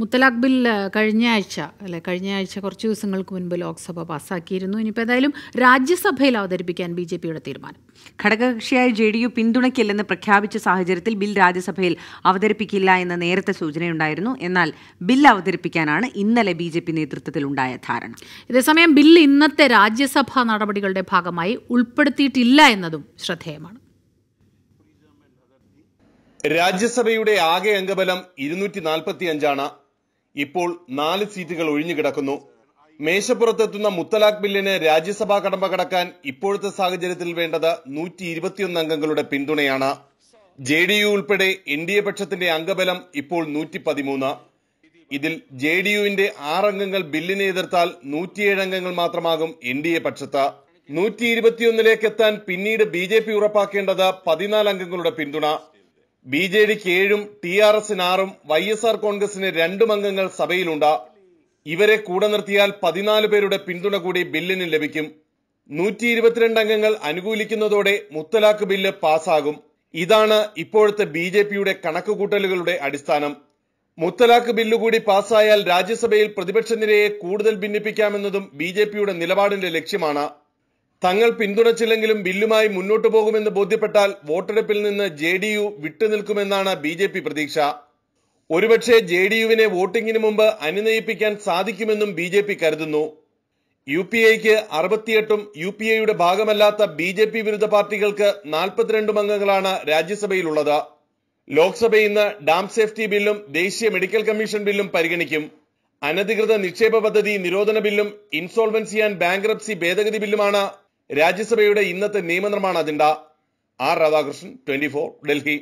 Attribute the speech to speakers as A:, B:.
A: മുത്തലാഖ് bill കഴിഞ്ഞ ആഴ്ച അല്ലെ കഴിഞ്ഞ ആഴ്ച കുറച്ച് ദിവസങ്ങൾക്ക് മുൻപ് ലോക്സഭ പാസ്സാക്കിയിരുന്നു ഇനിയിപ്പോൾ ഏതായാലും രാജ്യസഭയിൽ അവതരിപ്പിക്കാൻ ബി ജെ പിയുടെ തീരുമാനം ഘടകകക്ഷിയായ ജെ ഡി യു പിന്തുണയ്ക്കില്ലെന്ന് പ്രഖ്യാപിച്ച സാഹചര്യത്തിൽ ബിൽ രാജ്യസഭയിൽ അവതരിപ്പിക്കില്ല എന്ന നേരത്തെ സൂചനയുണ്ടായിരുന്നു എന്നാൽ ബിൽ അവതരിപ്പിക്കാനാണ് ഇന്നലെ ബി ജെ പി ഉണ്ടായ ധാരണ ഇതേസമയം ബിൽ ഇന്നത്തെ രാജ്യസഭാ നടപടികളുടെ ഭാഗമായി ഉൾപ്പെടുത്തിയിട്ടില്ല എന്നതും ശ്രദ്ധേയമാണ്
B: രാജ്യസഭയുടെ ആകെ അംഗബലം ഇരുന്നൂറ്റി നാൽപ്പത്തി അഞ്ചാണ് ഇപ്പോൾ നാല് സീറ്റുകൾ ഒഴിഞ്ഞുകിടക്കുന്നു മേശപ്പുറത്തെത്തുന്ന മുത്തലാഖ് ബില്ലിന് രാജ്യസഭാ കടമ്പ കടക്കാൻ ഇപ്പോഴത്തെ സാഹചര്യത്തിൽ വേണ്ടത് നൂറ്റി ഇരുപത്തിയൊന്ന് അംഗങ്ങളുടെ പിന്തുണയാണ് ജെ ഡി യു ഉൾപ്പെടെ എൻ ഡി എ പക്ഷത്തിന്റെ അംഗബലം ഇപ്പോൾ നൂറ്റി പതിമൂന്ന് ഇതിൽ ജെ ഡി യുവിന്റെ ആറംഗങ്ങൾ ബില്ലിനെ എതിർത്താൽ നൂറ്റിയേഴ് അംഗങ്ങൾ മാത്രമാകും എൻ ഡി എ പക്ഷത്ത് നൂറ്റി ഇരുപത്തിയൊന്നിലേക്ക് എത്താൻ പിന്നീട് ബി ജെ പി ഉറപ്പാക്കേണ്ടത് പതിനാല് അംഗങ്ങളുടെ പിന്തുണ ബി ജെ ഡിക്ക് ഏഴും ടി ആർ എസിന് ആറും വൈ എസ് ആർ കോൺഗ്രസിന് രണ്ടും അംഗങ്ങൾ സഭയിലുണ്ട് ഇവരെ കൂടെ നിർത്തിയാൽ പതിനാല് പേരുടെ പിന്തുണ കൂടി ബില്ലിന് ലഭിക്കും നൂറ്റി ഇരുപത്തിരണ്ട് അംഗങ്ങൾ അനുകൂലിക്കുന്നതോടെ മുത്തലാഖ് ബില്ല് പാസാകും ഇതാണ് ഇപ്പോഴത്തെ ബി ജെ പിയുടെ കണക്കുകൂട്ടലുകളുടെ അടിസ്ഥാനം മുത്തലാഖ് ബില്ലുകൂടി കൂടി പാസ്സായാൽ രാജ്യസഭയിൽ പ്രതിപക്ഷ നിരയെ കൂടുതൽ ഭിന്നിപ്പിക്കാമെന്നതും ബി ജെ പിയുടെ നിലപാടിന്റെ ലക്ഷ്യമാണ് തങ്ങൾ പിന്തുണച്ചില്ലെങ്കിലും ബില്ലുമായി മുന്നോട്ടു പോകുമെന്ന് ബോധ്യപ്പെട്ടാൽ വോട്ടെടുപ്പിൽ നിന്ന് ജെ ഡി യു വിട്ടുനിൽക്കുമെന്നാണ് ബി ജെ പി പ്രതീക്ഷ ഒരുപക്ഷെ ജെ ഡി യുവിനെ വോട്ടിംഗിന് മുമ്പ് അനുനയിപ്പിക്കാൻ സാധിക്കുമെന്നും ബി ജെ പി കരുതുന്നു യു പി എക്ക് അറുപത്തിയെട്ടും യു പി എയുടെ ഭാഗമല്ലാത്ത ബി ജെ പി വിരുദ്ധ പാർട്ടികൾക്ക് നാൽപ്പത്തിരണ്ടും അംഗങ്ങളാണ് രാജ്യസഭയിലുള്ളത് ലോക്സഭ ഇന്ന് ഡാം സേഫ്റ്റി ബില്ലും ദേശീയ മെഡിക്കൽ കമ്മീഷൻ ബില്ലും പരിഗണിക്കും അനധികൃത നിക്ഷേപ പദ്ധതി നിരോധന ബില്ലും ഇൻസോൾവൻസി ആൻഡ് ബാങ്ക്രപ്സി ഭേദഗതി ബില്ലുമാണ് രാജ്യസഭയുടെ ഇന്നത്തെ നിയമനിർമ്മാണ agenda R Radhakrishnan twenty Delhi